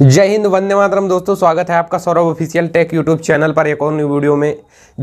जय हिंद वंदे मातरम दोस्तों स्वागत है आपका Saurabh official tech YouTube channel पर एक और न्यू वीडियो में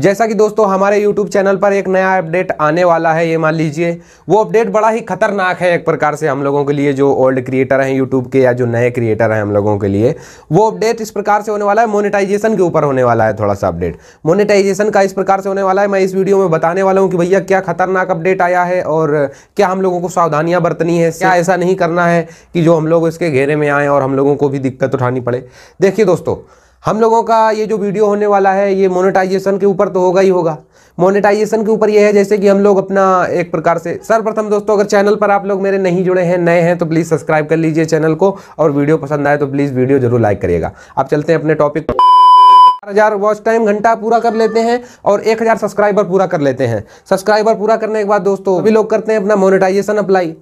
जैसा कि दोस्तों हमारे यूट्यूब चैनल पर एक नया अपडेट आने वाला है ये मान लीजिए वो अपडेट बड़ा ही खतरनाक है एक प्रकार से हम लोगों के लिए जो ओल्ड क्रिएटर हैं यूट्यूब के या जो नए क्रिएटर हैं हम लोगों के लिए वो अपडेट इस प्रकार से होने वाला है मोनिटाइजेशन के ऊपर होने वाला है थोड़ा सा अपडेट मोनिटाइजेशन का इस प्रकार से होने वाला है मैं इस वीडियो में बताने वाला हूँ कि भैया क्या खतरनाक अपडेट आया है और क्या हम लोगों को सावधानियाँ बरतनी है क्या ऐसा नहीं करना है कि जो हम लोग इसके घेरे में आएँ और हम लोगों को भी दिक्कत उठानी पड़े देखिए दोस्तों हम लोगों का ये जो वीडियो होने वाला है ये मोनेटाइजेशन के ऊपर तो होगा ही होगा मोनेटाइजेशन के ऊपर ये है जैसे कि हम लोग अपना एक प्रकार से सर्वप्रथम दोस्तों अगर चैनल पर आप लोग मेरे नहीं जुड़े हैं नए हैं तो प्लीज़ सब्सक्राइब कर लीजिए चैनल को और वीडियो पसंद आए तो प्लीज़ वीडियो जरूर लाइक करिएगा आप चलते हैं अपने टॉपिक पर हजार वॉच टाइम घंटा पूरा कर लेते हैं और एक हजार सब्सक्राइबर पूरा कर लेते हैं सब्सक्राइबर पूरा करने के बाद दोस्तों अभी लोग करते हैं अपना मोनेटाइजेशन अप्लाई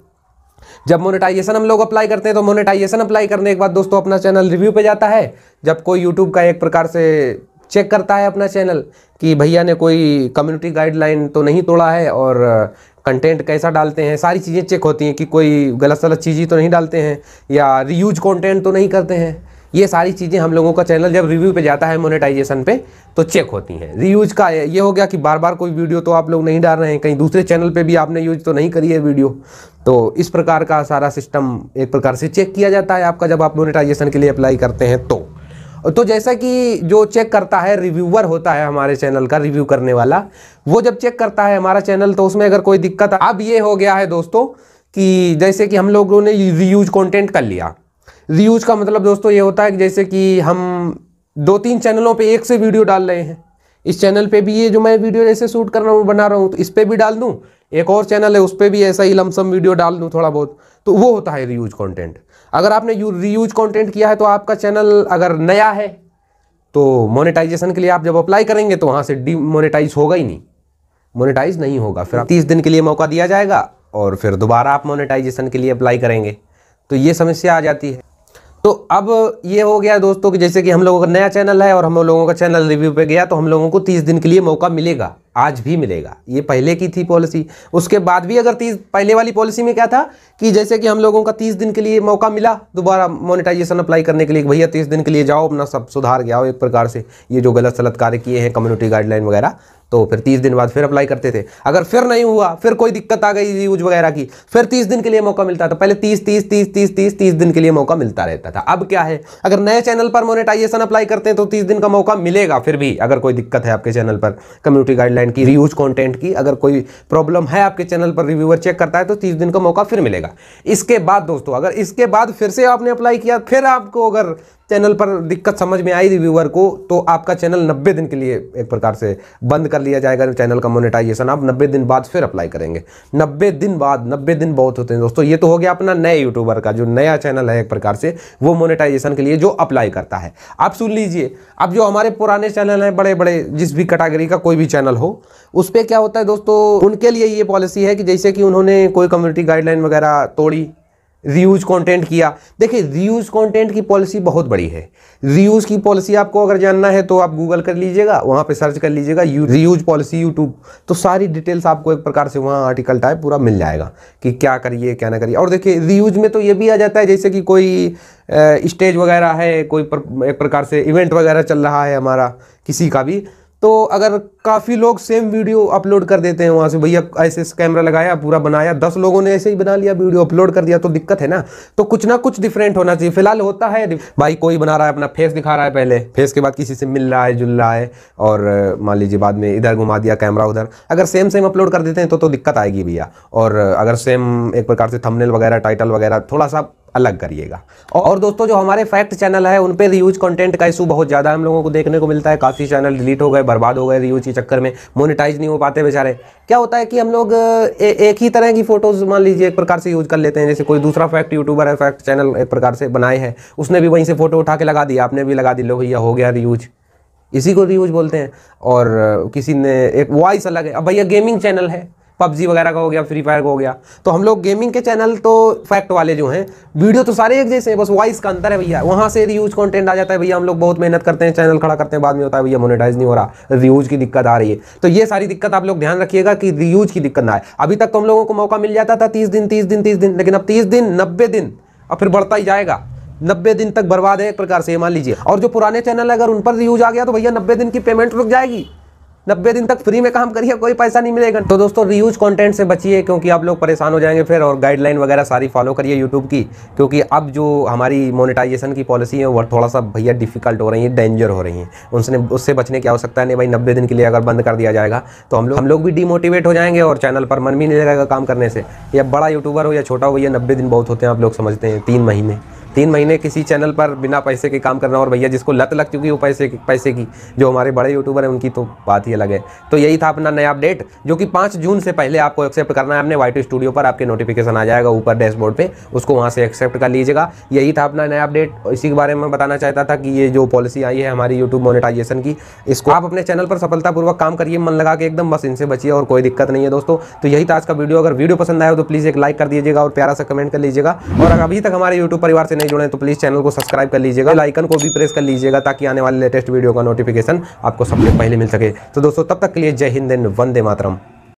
जब मोनेटाइजेशन हम लोग अप्लाई करते हैं तो मोनेटाइजेशन अप्लाई करने के बाद दोस्तों अपना चैनल रिव्यू पे जाता है जब कोई यूट्यूब का एक प्रकार से चेक करता है अपना चैनल कि भैया ने कोई कम्युनिटी गाइडलाइन तो नहीं तोड़ा है और कंटेंट कैसा डालते हैं सारी चीज़ें चेक होती हैं कि कोई गलत सलत चीज़ ही तो नहीं डालते हैं या रीयूज कॉन्टेंट तो नहीं करते हैं ये सारी चीज़ें हम लोगों का चैनल जब रिव्यू पे जाता है मोनेटाइजेशन पे तो चेक होती हैं रीयूज का ये हो गया कि बार बार कोई वीडियो तो आप लोग नहीं डाल रहे हैं कहीं दूसरे चैनल पे भी आपने यूज तो नहीं करी है वीडियो तो इस प्रकार का सारा सिस्टम एक प्रकार से चेक किया जाता है आपका जब आप मोनिटाइजेशन के लिए अप्लाई करते हैं तो तो जैसा कि जो चेक करता है रिव्यूवर होता है हमारे चैनल का रिव्यू करने वाला वो जब चेक करता है हमारा चैनल तो उसमें अगर कोई दिक्कत अब ये हो गया है दोस्तों कि जैसे कि हम लोगों ने रियूज कंटेंट कर लिया रीयूज का मतलब दोस्तों ये होता है कि जैसे कि हम दो तीन चैनलों पे एक से वीडियो डाल रहे हैं इस चैनल पे भी ये जो मैं वीडियो जैसे शूट कर रहा हूँ बना रहा हूँ तो इस पर भी डाल दूँ एक और चैनल है उस पर भी ऐसा ही लमसम वीडियो डाल दूँ थोड़ा बहुत तो वो होता है रीयूज कॉन्टेंट अगर आपने रीयूज कॉन्टेंट किया है तो आपका चैनल अगर नया है तो मोनेटाइजेशन के लिए आप जब अप्लाई करेंगे तो वहाँ से डी होगा ही नहीं मोनेटाइज नहीं होगा फिर तीस दिन के लिए मौका दिया जाएगा और फिर दोबारा आप मोनेटाइजेशन के लिए अप्लाई करेंगे तो ये समस्या आ जाती है तो अब ये हो गया दोस्तों कि जैसे कि हम लोगों का नया चैनल है और हम लोगों का चैनल रिव्यू पे गया तो हम लोगों को तीस दिन के लिए मौका मिलेगा आज भी मिलेगा ये पहले की थी पॉलिसी उसके बाद भी अगर तीस पहले वाली पॉलिसी में क्या था कि जैसे कि हम लोगों का तीस दिन के लिए मौका मिला दोबारा मोनिटाइजेशन अप्लाई करने के लिए भैया तीस दिन के लिए जाओ अपना सब सुधार गया हो एक प्रकार से ये जो गलत सलत कार्य किए हैं कम्युनिटी गाइडलाइन वगैरह तो फिर तीस दिन बाद फिर अप्लाई करते थे अगर फिर नहीं हुआ फिर कोई दिक्कत आ गई यूज वगैरह की फिर तीस दिन के लिए मौका मिलता था पहले तीस तीस तीस तीस तीस तीस दिन के लिए मौका मिलता रहता था अब क्या है अगर नए चैनल पर मोनिटाइजेशन अप्लाई करते हैं तो तीस दिन का मौका मिलेगा फिर भी अगर कोई दिक्कत है आपके चैनल पर कम्युनिटी गाइडलाइन कंटेंट की रिव्यूज कंटेंट की अगर कोई प्रॉब्लम है आपके चैनल पर रिव्यूअर चेक करता है तो तीस दिन का मौका फिर मिलेगा इसके बाद दोस्तों अगर इसके बाद फिर से आपने अप्लाई किया फिर आपको अगर चैनल पर दिक्कत समझ में आई व्यूअर को तो आपका चैनल 90 दिन के लिए एक प्रकार से बंद कर लिया जाएगा तो चैनल का मोनेटाइजेशन आप 90 दिन बाद फिर अप्लाई करेंगे 90 दिन बाद 90 दिन बहुत होते हैं दोस्तों ये तो हो गया अपना नए यूट्यूबर का जो नया चैनल है एक प्रकार से वो मोनेटाइजेशन के लिए जो अप्लाई करता है आप सुन लीजिए अब जो हमारे पुराने चैनल हैं बड़े बड़े जिस भी कैटागरी का कोई भी चैनल हो उस पर क्या होता है दोस्तों उनके लिए ये पॉलिसी है कि जैसे कि उन्होंने कोई कम्युनिटी गाइडलाइन वगैरह तोड़ी रीयूज कंटेंट किया देखिए रीयूज कंटेंट की पॉलिसी बहुत बड़ी है रीयूज की पॉलिसी आपको अगर जानना है तो आप गूगल कर लीजिएगा वहाँ पे सर्च कर लीजिएगा रीयूज पॉलिसी यूट्यूब तो सारी डिटेल्स आपको एक प्रकार से वहाँ आर्टिकल टाइप पूरा मिल जाएगा कि क्या करिए क्या ना करिए और देखिए रीयूज में तो ये भी आ जाता है जैसे कि कोई स्टेज वगैरह है कोई पर, एक प्रकार से इवेंट वगैरह चल रहा है हमारा किसी का भी तो अगर काफ़ी लोग सेम वीडियो अपलोड कर देते हैं वहाँ से भैया ऐसे कैमरा लगाया पूरा बनाया दस लोगों ने ऐसे ही बना लिया वीडियो अपलोड कर दिया तो दिक्कत है ना तो कुछ ना कुछ डिफरेंट होना चाहिए फिलहाल होता है भाई कोई बना रहा है अपना फेस दिखा रहा है पहले फेस के बाद किसी से मिल रहा है जुल रहा है और मान लीजिए बाद में इधर घुमा दिया कैमरा उधर अगर सेम सेम अपलोड कर देते हैं तो तो दिक्कत आएगी भैया और अगर सेम एक प्रकार से थमनेल वगैरह टाइटल वगैरह थोड़ा सा अलग करिएगा और दोस्तों जो हमारे फैक्ट चैनल है उन पर रियूज कंटेंट का इशू बहुत ज़्यादा हम लोगों को देखने को मिलता है काफ़ी चैनल डिलीट हो गए बर्बाद हो गए रियूज के चक्कर में मोनिटाइज नहीं हो पाते बेचारे क्या होता है कि हम लोग ए, एक ही तरह की फ़ोटोज़ मान लीजिए एक प्रकार से यूज कर लेते हैं जैसे कोई दूसरा फैक्ट यूट्यूबर है फैक्ट चैनल एक प्रकार से बनाए हैं उसने भी वहीं से फ़ोटो उठा के लगा दिया आपने भी लगा दी लो भैया हो गया रियूज इसी को रियूज बोलते हैं और किसी ने एक वॉइस अलग है अब भैया गेमिंग चैनल है पबजी वगैरह का हो गया फ्री फायर का हो गया तो हम लोग गेमिंग के चैनल तो फैक्ट वाले जो हैं वीडियो तो सारे एक जैसे हैं बस वॉइस का अंतर है भैया वहाँ से रिव्यूज कंटेंट आ जाता है भैया हम लोग बहुत मेहनत करते हैं चैनल खड़ा करते हैं बाद में होता है भैया मोनिटाइज नहीं हो रहा रिव्यूज की दिक्कत आ रही है तो ये सारी दिक्कत आप लोग ध्यान रखिएगा कि रिव्यूज की दिक्कत ना आए अभी तक तो हम लोगों को मौका मिल जाता था तीस दिन तीस दिन तीस दिन लेकिन अब तीस दिन नब्बे दिन और फिर बढ़ता ही जाएगा नब्बे दिन तक बर्बाद है एक प्रकार से मान लीजिए और जो पुराने चैनल है अगर उन पर रिव्यूज आ गया तो भैया नब्बे दिन की पेमेंट रुक जाएगी नब्बे दिन तक फ्री में काम करिए कोई पैसा नहीं मिलेगा तो दोस्तों रीयूज कंटेंट से बचिए क्योंकि आप लोग परेशान हो जाएंगे फिर और गाइडलाइन वगैरह सारी फॉलो करिए यूट्यूब की क्योंकि अब जो हमारी मोनेटाइजेशन की पॉलिसी है वो थोड़ा सा भैया डिफिकल्ट हो रही है डेंजर हो रही है उनसे उससे बचने की आवश्यकता नहीं भाई नब्बे दिन के लिए अगर बंद कर दिया जाएगा तो हम लोग हम लोग भी डीमोटिवेट हो जाएंगे और चैनल पर मन भी नहीं लगेगा काम करने से या बड़ा यूट्यूबर हो या छोटा हो या नब्बे दिन बहुत होते हैं आप लोग समझते हैं तीन महीने तीन महीने किसी चैनल पर बिना पैसे के काम करना और भैया जिसको लत लग चुकी वो पैसे की पैसे की जो हमारे बड़े यूट्यूबर हैं उनकी तो बात ही अलग है तो यही था अपना नया अपडेट जो कि पाँच जून से पहले आपको एक्सेप्ट करना है अपने वाई स्टूडियो पर आपके नोटिफिकेशन आ जाएगा ऊपर डैशबोर्ड पर उसको वहाँ से एक्सेप्ट कर लीजिएगा यही था अपना नया अपडेट इसी के बारे में बताना चाहता था कि ये जो पॉलिसी आई है हमारी यूट्यूब मोनिटाइजेशन की इसको आप अपने चैनल पर सफलतापूर्वक काम करिए मन लगा के एकदम बस इनसे बचिए और कोई दिक्कत नहीं है दोस्तों तो यही था आज का वीडियो अगर वीडियो पसंद आया तो प्लीज़ एक लाइक कर दीजिएगा और प्यारा सा कमेंट कर लीजिएगा और अभी तक हमारे यूट्यूब परिवार से नहीं जुड़े तो प्लीज़ चैनल को सब्सक्राइब कर लीजिएगा लाइकन को भी प्रेस कर लीजिएगा ताकि आने वाले लेटेस्ट वीडियो का नोटिफिकेशन आपको सबसे पहले मिल सके तो दोस्तों तब तक के लिए जय हिंद वंदे मातरम